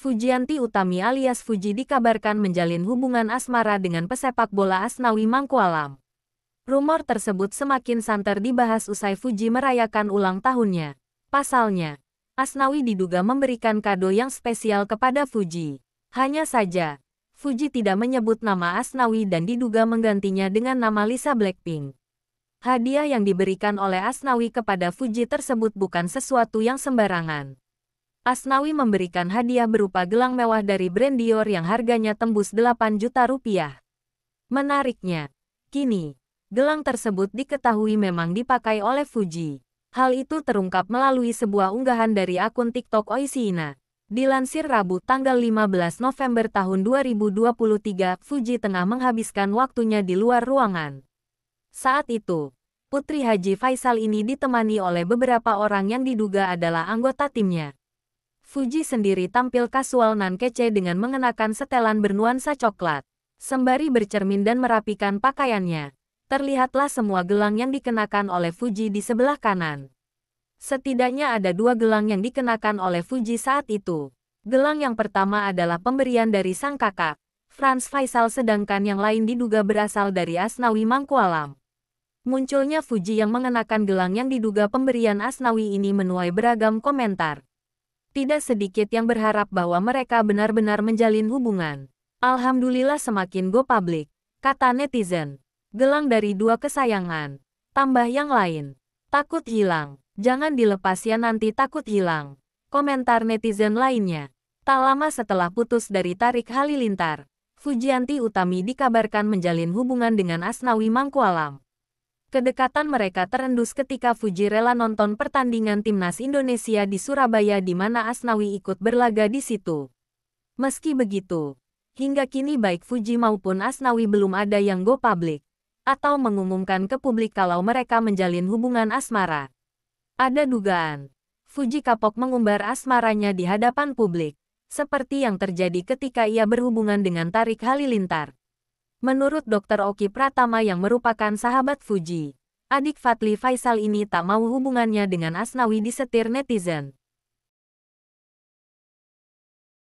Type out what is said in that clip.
Fujianti Utami alias Fuji dikabarkan menjalin hubungan asmara dengan pesepak bola Asnawi Mangkualam. Rumor tersebut semakin santer dibahas usai Fuji merayakan ulang tahunnya. Pasalnya, Asnawi diduga memberikan kado yang spesial kepada Fuji. Hanya saja, Fuji tidak menyebut nama Asnawi dan diduga menggantinya dengan nama Lisa Blackpink. Hadiah yang diberikan oleh Asnawi kepada Fuji tersebut bukan sesuatu yang sembarangan. Asnawi memberikan hadiah berupa gelang mewah dari brand Dior yang harganya tembus 8 juta rupiah. Menariknya, kini, gelang tersebut diketahui memang dipakai oleh Fuji. Hal itu terungkap melalui sebuah unggahan dari akun TikTok Oisina. Dilansir Rabu tanggal 15 November tahun 2023, Fuji tengah menghabiskan waktunya di luar ruangan. Saat itu, Putri Haji Faisal ini ditemani oleh beberapa orang yang diduga adalah anggota timnya. Fuji sendiri tampil kasual nan kece dengan mengenakan setelan bernuansa coklat. Sembari bercermin dan merapikan pakaiannya, terlihatlah semua gelang yang dikenakan oleh Fuji di sebelah kanan. Setidaknya ada dua gelang yang dikenakan oleh Fuji saat itu. Gelang yang pertama adalah pemberian dari sang kakak, Franz Faisal sedangkan yang lain diduga berasal dari Asnawi Mangkualam. Munculnya Fuji yang mengenakan gelang yang diduga pemberian Asnawi ini menuai beragam komentar tidak sedikit yang berharap bahwa mereka benar-benar menjalin hubungan. Alhamdulillah semakin go public, kata netizen. Gelang dari dua kesayangan. Tambah yang lain. Takut hilang. Jangan dilepas ya nanti takut hilang. Komentar netizen lainnya. Tak lama setelah putus dari Tarik Halilintar, Fujianti Utami dikabarkan menjalin hubungan dengan Asnawi Mangkualam. Kedekatan mereka terendus ketika Fuji rela nonton pertandingan timnas Indonesia di Surabaya di mana Asnawi ikut berlaga di situ. Meski begitu, hingga kini baik Fuji maupun Asnawi belum ada yang go public atau mengumumkan ke publik kalau mereka menjalin hubungan asmara. Ada dugaan, Fuji kapok mengumbar asmaranya di hadapan publik, seperti yang terjadi ketika ia berhubungan dengan Tarik Halilintar. Menurut Dr. Oki Pratama yang merupakan sahabat Fuji, adik Fatli Faisal ini tak mau hubungannya dengan Asnawi disetir netizen.